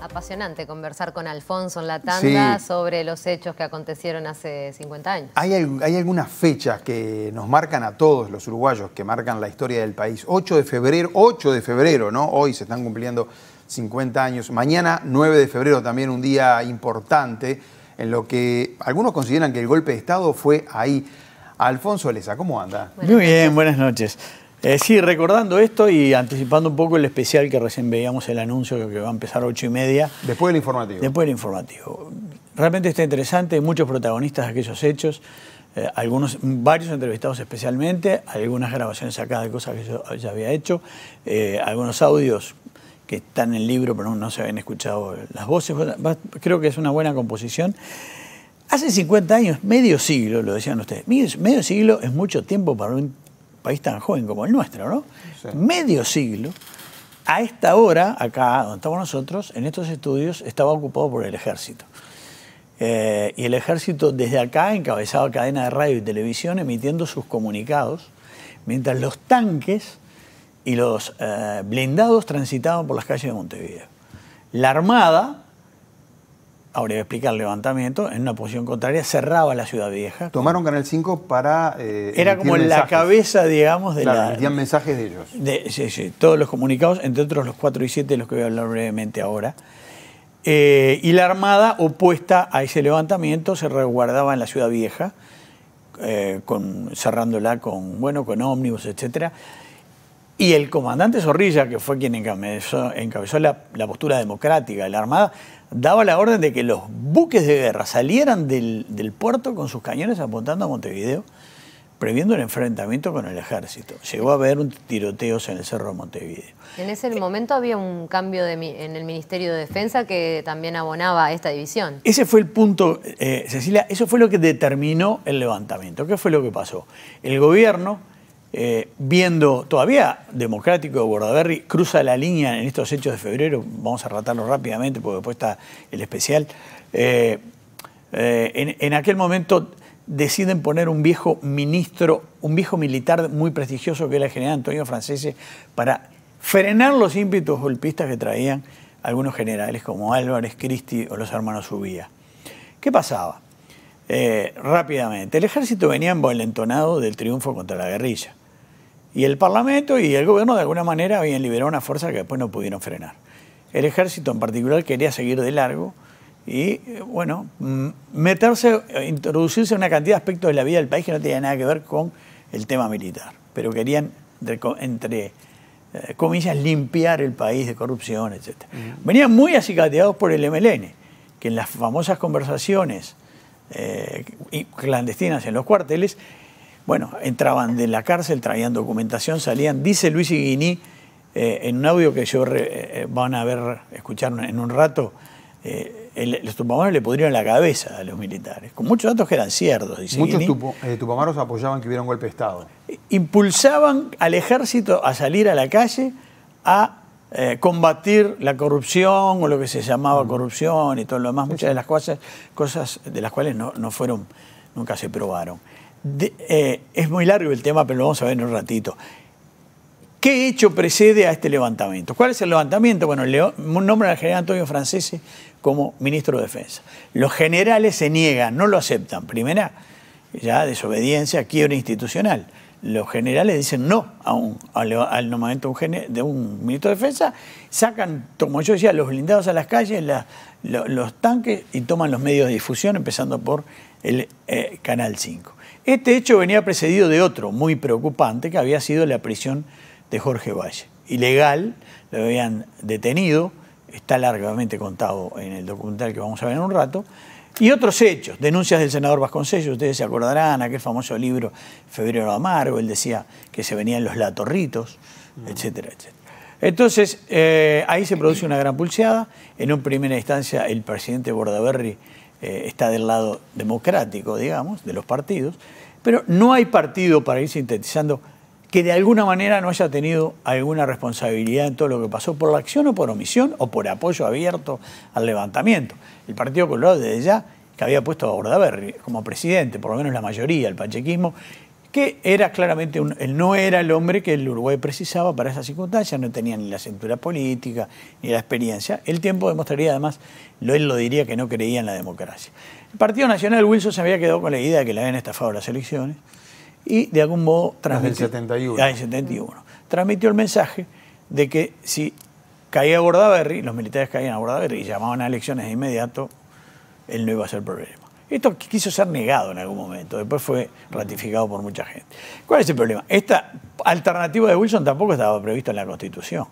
Apasionante conversar con Alfonso en la tanda sobre los hechos que acontecieron hace 50 años. Hay, algunas fechas que nos marcan a todos los uruguayos, que marcan la historia del país. 8 de febrero, 8 de febrero, ¿no? Hoy se están cumpliendo 50 años. Mañana, 9 de febrero, también un día importante, en lo que algunos consideran que el golpe de Estado fue ahí. Alfonso Leza, ¿cómo anda? Muy bien, buenas noches. Eh, sí, recordando esto y anticipando un poco el especial que recién veíamos, el anuncio que va a empezar a ocho y media. Después del informativo. Después del informativo. Realmente está interesante, muchos protagonistas de aquellos hechos, eh, algunos, varios entrevistados especialmente, algunas grabaciones acá de cosas que yo ya había hecho, eh, algunos audios que están en el libro pero no se habían escuchado las voces. Creo que es una buena composición. Hace 50 años, medio siglo, lo decían ustedes, medio siglo es mucho tiempo para un país tan joven como el nuestro, ¿no? Medio siglo, a esta hora, acá donde estamos nosotros, en estos estudios, estaba ocupado por el ejército. Eh, y el ejército desde acá encabezaba cadena de radio y televisión emitiendo sus comunicados, mientras los tanques y los eh, blindados transitaban por las calles de Montevideo. La Armada Ahora a explicar el levantamiento en una posición contraria, cerraba la ciudad vieja. Tomaron Canal 5 para. Eh, Era como la cabeza, digamos, de la. mensajes de ellos. sí, sí, todos los comunicados, entre otros los 4 y 7, de los que voy a hablar brevemente ahora. Eh, y la armada, opuesta a ese levantamiento, se resguardaba en la ciudad vieja, eh, cerrándola con, bueno, con ómnibus, etcétera. Y el comandante Zorrilla, que fue quien encabezó, la, postura democrática de la Armada, daba la orden de que los buques de guerra salieran del, puerto con sus cañones apuntando a Montevideo, previendo el enfrentamiento con el ejército. Llegó a haber un tiroteos en el Cerro Montevideo. En ese momento había un cambio en el Ministerio de Defensa que también abonaba a esta división. Ese fue el punto, eh, Cecilia, eso fue lo que determinó el levantamiento. ¿Qué fue lo que pasó? El gobierno eh, viendo todavía democrático de cruza la línea en estos hechos de febrero, vamos a ratarlo rápidamente porque después está el especial, eh, eh, en, aquel momento deciden poner un viejo ministro, un viejo militar muy prestigioso que era el general Antonio Francese, para frenar los ímpetos golpistas que traían algunos generales como Álvarez, Cristi o los hermanos Subía ¿Qué pasaba? rápidamente, el ejército venía envalentonado del triunfo contra la guerrilla y el Parlamento y el gobierno de alguna manera habían liberado una fuerza que después no pudieron frenar. El ejército en particular quería seguir de largo y, eh, bueno, mm, meterse, eh, introducirse en una cantidad de aspectos de la vida del país que no tenía nada que ver con el tema militar, pero querían, entre, eh, comillas, limpiar el país de corrupción, etc. Venían muy acicateados por el MLN, que en las famosas conversaciones clandestinas en los cuarteles bueno, entraban de la cárcel, traían documentación, salían. Dice Luis Iguini eh, en un audio que yo eh, van a ver, escuchar en un rato, eh, los tupamaros le pudrieron la cabeza a los militares, con muchos datos que eran ciertos. Dice Muchos tupamaros apoyaban que hubiera un golpe de Estado. Impulsaban al ejército a salir a la calle a combatir la corrupción o lo que se llamaba mm. corrupción y todo lo demás, muchas de las cosas, cosas de las cuales no, no fueron, nunca se probaron. Eh, es muy largo el tema, pero lo vamos a ver en un ratito. ¿Qué hecho precede a este levantamiento? ¿Cuál es el levantamiento? Bueno, le nombran al general Antonio Francese como ministro de Defensa. Los generales se niegan, no lo aceptan. Primera, ya desobediencia, quiebra institucional. Los generales dicen no un, al nombramiento de un ministro de Defensa, sacan, como yo decía, los blindados a las calles, los tanques y toman los medios de difusión, empezando por el eh, Canal 5. Este hecho venía precedido de otro muy preocupante, que había sido la prisión de Jorge Valle. Ilegal, lo habían detenido, está largamente contado en el documental que vamos a ver en un rato, y otros hechos, denuncias del senador Vasconcellos, ustedes se acordarán, aquel famoso libro Febrero Amargo, él decía que se venían los latorritos, etc. etcétera, etcétera. Entonces, eh, ahí se produce una gran pulseada, en un primera instancia el presidente Bordaberry eh, está del lado democrático, digamos, de los partidos, pero no hay partido, para ir sintetizando, que de alguna manera no haya tenido alguna responsabilidad en todo lo que pasó por la acción o por omisión o por apoyo abierto al levantamiento. El Partido Colorado desde ya, que había puesto a Bordaberry como presidente, por lo menos la mayoría, el pachequismo, que era claramente él no era el hombre que el Uruguay precisaba para esas circunstancias, no tenía ni la cintura política, ni la experiencia. El tiempo demostraría además, él lo diría que no creía en la democracia. El Partido Nacional Wilson se había quedado con la idea de que le habían estafado las elecciones y de algún modo transmitió, ah, el 71. 71. transmitió el mensaje de que si caía Bordaberry, los militares caían a Bordaberry y llamaban a elecciones de inmediato, él no iba a ser problema. Esto quiso ser negado en algún momento, después fue ratificado por mucha gente. ¿Cuál es el problema? Esta alternativa de Wilson tampoco estaba prevista en la Constitución.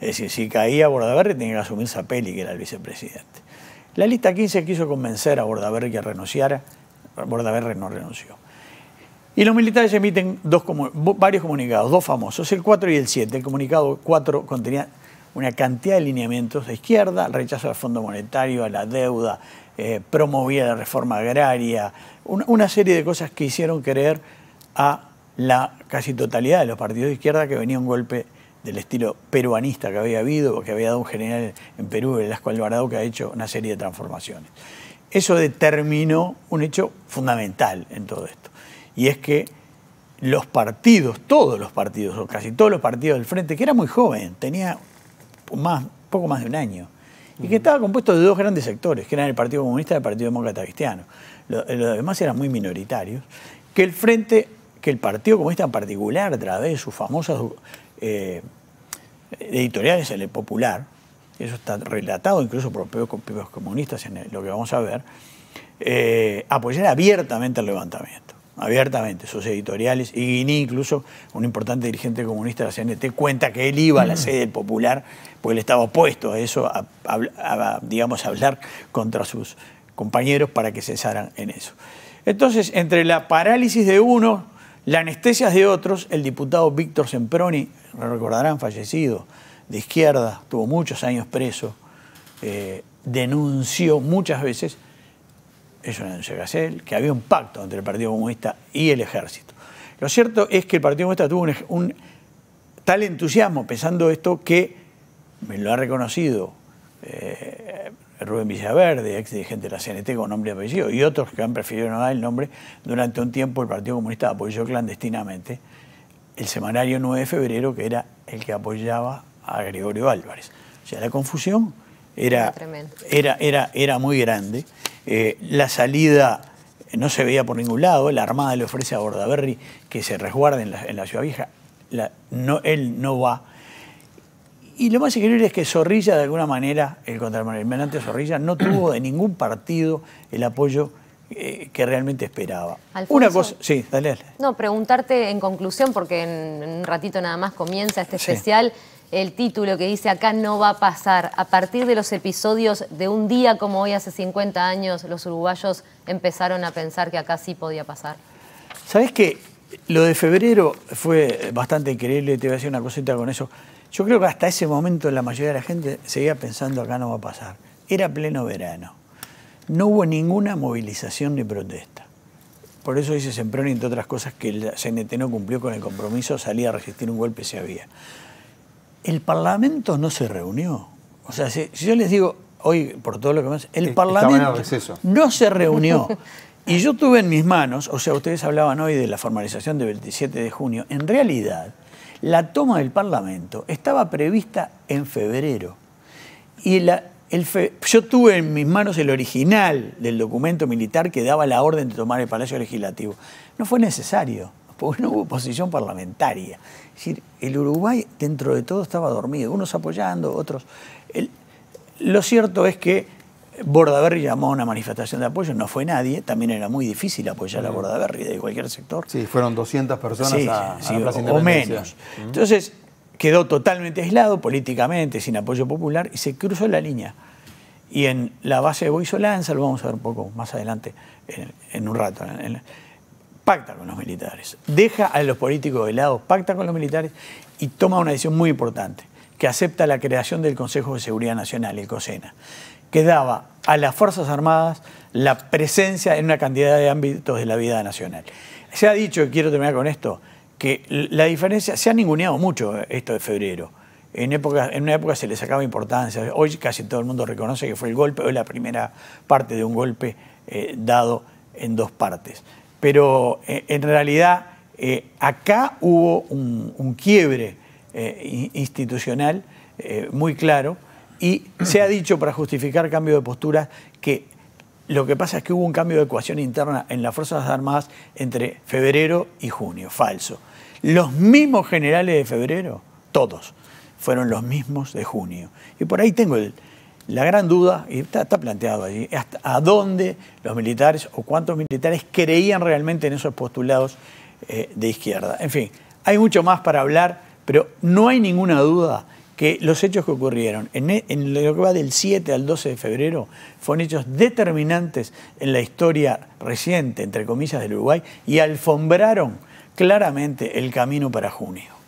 Es decir, si caía Bordaberry tenía que asumir Zapelli, que era el vicepresidente. La lista 15 quiso convencer a Bordaberry que renunciara, Bordaberry no renunció. Y los militares emiten dos, varios comunicados, dos famosos, el 4 y el 7. El comunicado 4 contenía una cantidad de lineamientos de izquierda, rechazo al Fondo Monetario, a la deuda, eh, promovía la reforma agraria, una serie de cosas que hicieron creer a la casi totalidad de los partidos de izquierda que venía un golpe del estilo peruanista que había habido, que había dado un general en Perú, Velasco Alvarado, que ha hecho una serie de transformaciones. Eso determinó un hecho fundamental en todo esto, y es que los partidos, todos los partidos, o casi todos los partidos del frente, que era muy joven, tenía más, poco más de un año, y que estaba compuesto de dos grandes sectores, que eran el Partido Comunista y el Partido Demócrata Cristiano. Los demás eran muy minoritarios, que el Frente, que el Partido Comunista en particular, a través de sus famosas eh, editoriales en el Popular, eso está relatado incluso por los comunistas en lo que vamos a ver, eh, abiertamente el levantamiento abiertamente sus editoriales, y Guiní incluso, un importante dirigente comunista de la CNT, cuenta que él iba a la mm. sede del Popular, pues él estaba opuesto a eso, a, digamos, hablar contra sus compañeros para que cesaran en eso. Entonces, entre la parálisis de uno, la anestesia de otros, el diputado Víctor Semproni, lo recordarán, fallecido, de izquierda, tuvo muchos años preso, eh, denunció muchas veces eso en en que había un pacto entre el Partido Comunista y el Ejército. Lo cierto es que el Partido Comunista tuvo un, tal entusiasmo pensando esto que me lo ha reconocido eh, Rubén Villaverde, ex dirigente de la CNT con nombre y apellido, y otros que han preferido no dar el nombre, durante un tiempo el Partido Comunista apoyó clandestinamente el semanario 9 de febrero, que era el que apoyaba a Gregorio Álvarez. O sea, la confusión era, era, era, era muy grande. Eh, la salida no se veía por ningún lado, la Armada le ofrece a Bordaberry que se resguarde en la, Ciudad Vieja, él no va. Y lo más increíble es que Zorrilla, de alguna manera, el contraalmirante Zorrilla, no tuvo de ningún partido el apoyo eh, que realmente esperaba. Una cosa, sí, dale, No, preguntarte en conclusión, porque en, un ratito nada más comienza este especial el título que dice Acá no va a pasar. A partir de los episodios de un día como hoy, hace 50 años, los uruguayos empezaron a pensar que acá sí podía pasar. ¿Sabes qué? Lo de febrero fue bastante increíble, te voy a decir una cosita con eso. Yo creo que hasta ese momento la mayoría de la gente seguía pensando acá no va a pasar. Era pleno verano. No hubo ninguna movilización ni protesta. Por eso dice Semproni, entre otras cosas, que el CNT no cumplió con el compromiso, salía a resistir un golpe si había. El Parlamento no se reunió. O sea, si, yo les digo, hoy por todo lo que pasa, el Parlamento no se reunió. Y yo tuve en mis manos, o sea, ustedes hablaban hoy de la formalización del 27 de junio, en realidad la toma del Parlamento estaba prevista en febrero. Y yo tuve en mis manos el original del documento militar que daba la orden de tomar el Palacio Legislativo. No fue necesario porque no hubo oposición parlamentaria. Es decir, el Uruguay dentro de todo estaba dormido, unos apoyando, otros... El... lo cierto es que Bordaberry llamó a una manifestación de apoyo, no fue nadie, también era muy difícil apoyar a Bordaberry de cualquier sector. Sí, fueron 200 personas a, o, menos. Entonces quedó totalmente aislado políticamente, sin apoyo popular, y se cruzó la línea. Y en la base de Boisolanza, lo vamos a ver un poco más adelante, en, un rato, pacta con los militares, deja a los políticos de lado, pacta con los militares y toma una decisión muy importante, que acepta la creación del Consejo de Seguridad Nacional, el COSENA, que daba a las Fuerzas Armadas la presencia en una cantidad de ámbitos de la vida nacional. Se ha dicho, y quiero terminar con esto, que la diferencia, se ha ninguneado mucho esto de febrero. En, en una época se le sacaba importancia, hoy casi todo el mundo reconoce que fue el golpe, hoy la primera parte de un golpe eh, dado en dos partes pero eh, en realidad eh, acá hubo un, quiebre eh, institucional muy claro y se ha dicho para justificar cambio de postura, que lo que pasa es que hubo un cambio de ecuación interna en las Fuerzas Armadas entre febrero y junio, falso. Los mismos generales de febrero, todos, fueron los mismos de junio. Y por ahí tengo el, la gran duda, y está, planteado allí, hasta a dónde los militares o cuántos militares creían realmente en esos postulados eh, de izquierda. En fin, hay mucho más para hablar, pero no hay ninguna duda que los hechos que ocurrieron en, e, en lo que va del 7 al 12 de febrero fueron hechos determinantes en la historia reciente, entre comillas, del Uruguay y alfombraron claramente el camino para junio.